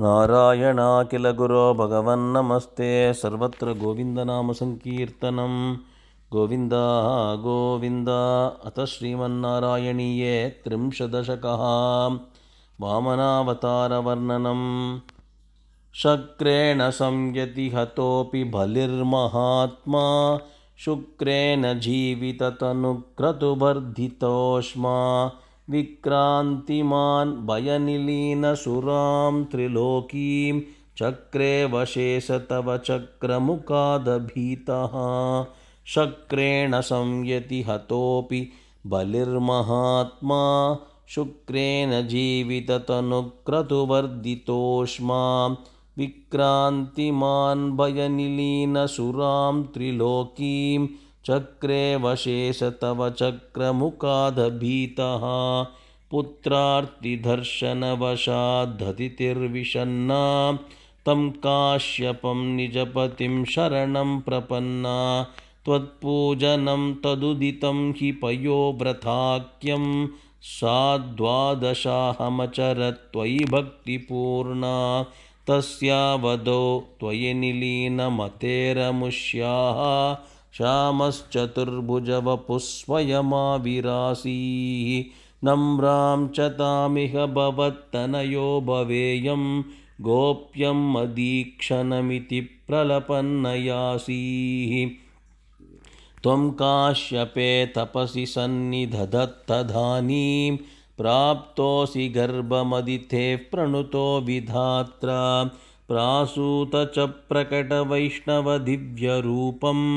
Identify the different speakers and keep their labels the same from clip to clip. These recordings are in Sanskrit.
Speaker 1: नारायणा किल गुरो भगवन्नमस्ते सर्वत्र गोविन्दनामसङ्कीर्तनं गोविन्दा गोविन्द अथ श्रीमन्नारायणीये त्रिंशदशकः वामनावतारवर्णनं शक्रेण संयति हतोऽपि बलिर्महात्मा शुक्रेण जीवितनुक्रतुवर्धितो विक्रान्तिमान् भयनिलीनसुरां त्रिलोकीं चक्रे वशेष तव चक्रमुखादभीतः शक्रेण संयति हतोऽपि बलिर्महात्मा शुक्रेण जीविततनुक्रतुवर्धितोष्मां विक्रान्तिमान् भयनिलीनसुरां त्रिलोकीं चक्रे वशेष तव चक्रमुखादभीतः पुत्रार्तिदर्शनवशाद्धतिर्विशन्ना तं काश्यपं निजपतिं शरणं प्रपन्ना त्वत्पूजनं तदुदितं हि पयो व्रथाख्यं सा द्वादशाहमचर त्वयि भक्तिपूर्णा तस्यावधौ त्वयि निलीनमतेरमुष्याः श्यामश्चतुर्भुजवपुस्वयमाविरासीः नम्रां च तामिह भवत्तनयो भवेयं गोप्यमदीक्षणमिति प्रलपन् प्रलपन्नयासीः त्वं काश्यपे तपसि सन्निधधत्तधानीं प्राप्तोऽसि गर्भमदिथेः प्रणुतो विधात्रा प्रासूत च प्रकटवैष्णवदिव्यरूपम्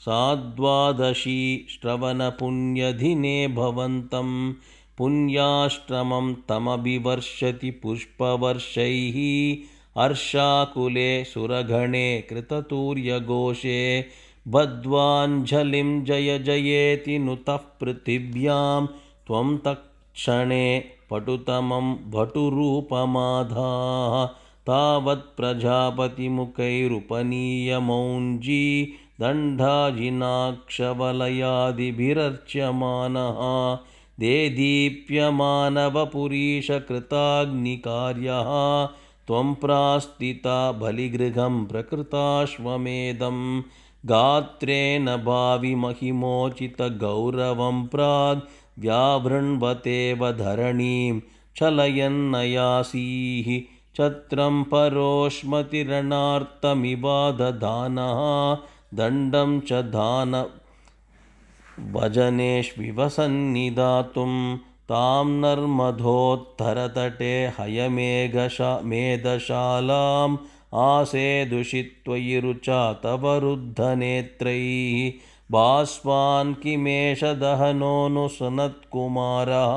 Speaker 1: साद्वादशी श्रवणपुण्यधिने भवन्तं पुण्याश्रमं तमभिवर्षति पुष्पवर्षैः अर्षाकुले सुरगणे कृततूर्यघोषे भद्वाञ्झलिं जय जयेति नुतः पृथिव्यां त्वं तत्क्षणे पटुतमं भटुरूपमाधाः तावत्प्रजापतिमुखैरुपनीयमौञ्जी दण्डाजिनाक्षवलयादिभिरर्च्यमानः दे दीप्यमानवपुरीशकृताग्निकार्यः त्वं प्रास्तिता बलिगृहं प्रकृताश्वमेदं गात्रे न भाविमहिमोचितगौरवं प्राग् व्याभृण्वतेव धरणीं चलयन्नयासीः छत्रं परोष्मतिरणार्तमिबाधानः दण्डं च दान भजनेष्विव सन्निधातुं तां नर्मधोत्तरतटे हयमेघशा मेधशालाम् आसेदुषित्वयिरुचा तव रुद्धनेत्रैः बाष्पान् किमेष दहनोऽनुसनत्कुमारः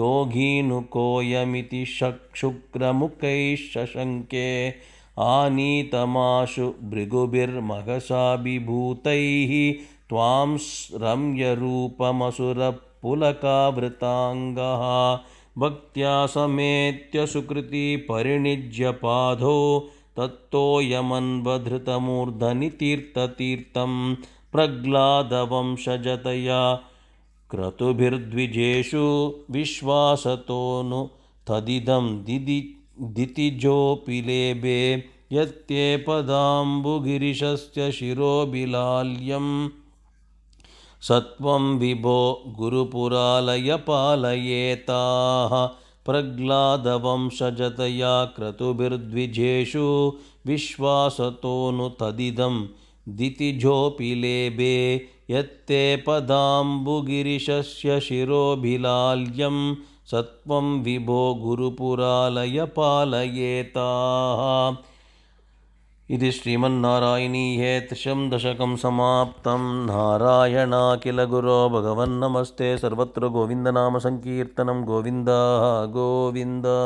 Speaker 1: योगीनुकोऽयमिति शक्षुक्रमुखैः शशङ्के आनीतमाशु भृगुभिर्मघाभिभूतैः त्वां रम्यरूपमसुरपुलकावृताङ्गः भक्त्या समेत्य सुकृति परिणिज्य पाधो तत्तो क्रतुभिर्द्विजेषु विश्वासतो नु तदिदं दिदि लेबे यत्ते पदाम्बुगिरिशस्य शिरोभिलाल्यं सत्वं विभो गुरुपुरालय पालयेताः प्रग्लादवं क्रतुभिर्द्विजेषु विश्वासतो नु तदिदं लेबे यत्ते पदाम्बुगिरिशस्य शिरोभिलाल्यं सत्त्वं विभो गुरुपुरालयपालयेताः पालयेताः इति श्रीमन्नारायणीयेत् शं दशकं समाप्तं नारायणा किल गुरो भगवन्नमस्ते सर्वत्र गोविन्दनामसङ्कीर्तनं गोविन्दा गोविन्दा